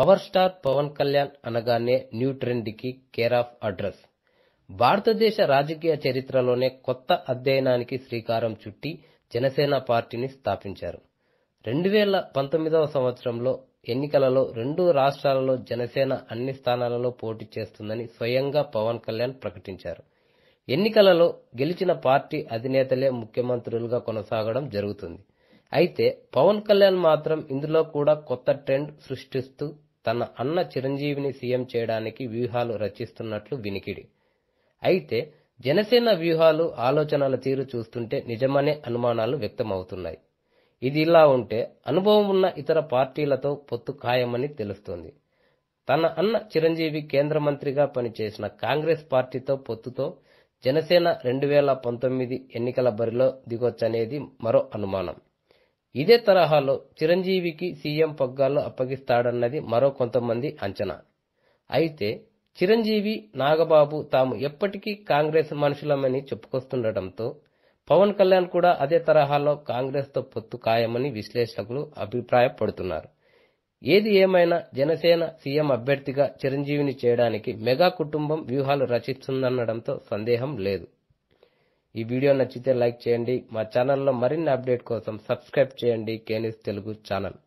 power star Pawan Kalyan అనగానే new కి care of address భారతదేశ రాజకీయ చరిత్రలోనే కొత్త అధ్యయనానికి శ్రీకారం చుట్టి జనసేన పార్టీని స్థాపించారు రెండు వేల పంతొమ్మిదవ సంవత్సరంలో ఎన్నికలలో రెండు రాష్ట్రాలలో జనసేన అన్ని స్థానాలలో పోటీ చేస్తుందని స్వయంగా పవన్ కళ్యాణ్ ప్రకటించారు ఎన్నికలలో గెలిచిన పార్టీ అధినేతలే ముఖ్యమంత్రులుగా కొనసాగడం జరుగుతుంది అయితే పవన్ కళ్యాణ్ మాత్రం ఇందులో కూడా కొత్త ట్రెండ్ సృష్టిస్తూ తన అన్న చిరంజీవిని సీఎం చేయడానికి వ్యూహాలు రచిస్తున్నట్లు వినికిడి అయితే జనసేన వ్యూహాలు ఆలోచనల తీరు చూస్తుంటే నిజమనే అనుమానాలు వ్యక్తమవుతున్నాయి ఇది ఇలా ఉంటే అనుభవం ఉన్న ఇతర పార్టీలతో పొత్తు ఖాయమని తెలుస్తోంది తన అన్న చిరంజీవి కేంద్ర మంత్రిగా పనిచేసిన కాంగ్రెస్ పార్టీతో పొత్తుతో జనసేన రెండు వేల పంతొమ్మిది ఎన్నికల బరిలో దిగొచ్చనేది మరో అనుమానం ఇదే తరహాలో చిరంజీవికి సీఎం పగ్గాలు అప్పగిస్తాడన్నది మరో కొంతమంది అంచనా అయితే చిరంజీవి నాగబాబు తాము ఎప్పటికీ కాంగ్రెస్ మనుషులమని చెప్పుకొస్తుండటంతో పవన్ కళ్యాణ్ కూడా అదే తరహాలో కాంగ్రెస్తో పొత్తు ఖాయమని విశ్లేషకులు అభిప్రాయపడుతున్నారు ఏది ఏమైనా జనసేన సీఎం అభ్యర్థిగా చిరంజీవిని చేయడానికి మెగా కుటుంబం వ్యూహాలు రచిస్తుందనడంతో సందేహం లేదు ఈ వీడియో నచ్చితే లైక్ చేయండి మా ఛానల్లో మరిన్ని అప్డేట్ కోసం సబ్స్క్రైబ్ చేయండి కేనిస్ తెలుగు ఛానల్